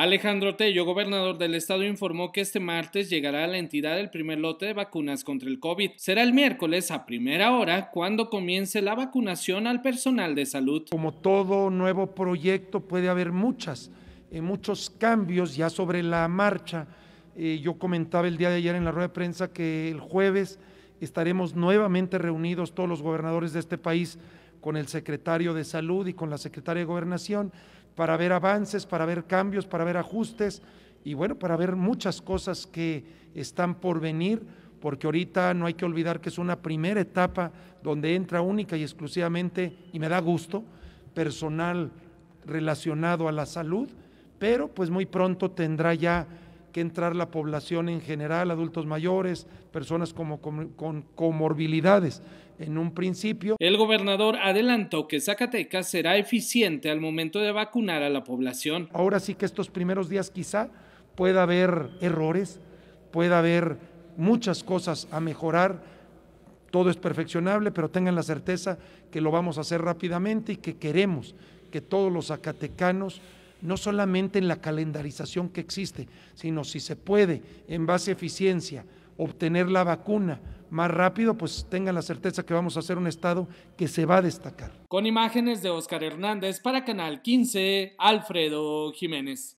Alejandro Tello, gobernador del estado, informó que este martes llegará a la entidad el primer lote de vacunas contra el COVID. Será el miércoles a primera hora cuando comience la vacunación al personal de salud. Como todo nuevo proyecto puede haber muchas, eh, muchos cambios ya sobre la marcha. Eh, yo comentaba el día de ayer en la rueda de prensa que el jueves estaremos nuevamente reunidos todos los gobernadores de este país con el secretario de Salud y con la secretaria de Gobernación para ver avances, para ver cambios, para ver ajustes y bueno, para ver muchas cosas que están por venir, porque ahorita no hay que olvidar que es una primera etapa donde entra única y exclusivamente, y me da gusto, personal relacionado a la salud, pero pues muy pronto tendrá ya que entrar la población en general, adultos mayores, personas como, con, comorbilidades. En un principio. El gobernador adelantó que Zacatecas será eficiente al momento de vacunar a la población. Ahora sí que estos primeros días quizá pueda haber errores, pueda haber muchas cosas a mejorar, todo es perfeccionable, pero tengan la certeza que lo vamos a hacer rápidamente y que queremos que todos los zacatecanos no solamente en la calendarización que existe, sino si se puede, en base a eficiencia, obtener la vacuna más rápido, pues tengan la certeza que vamos a hacer un estado que se va a destacar. Con imágenes de Oscar Hernández para Canal 15, Alfredo Jiménez.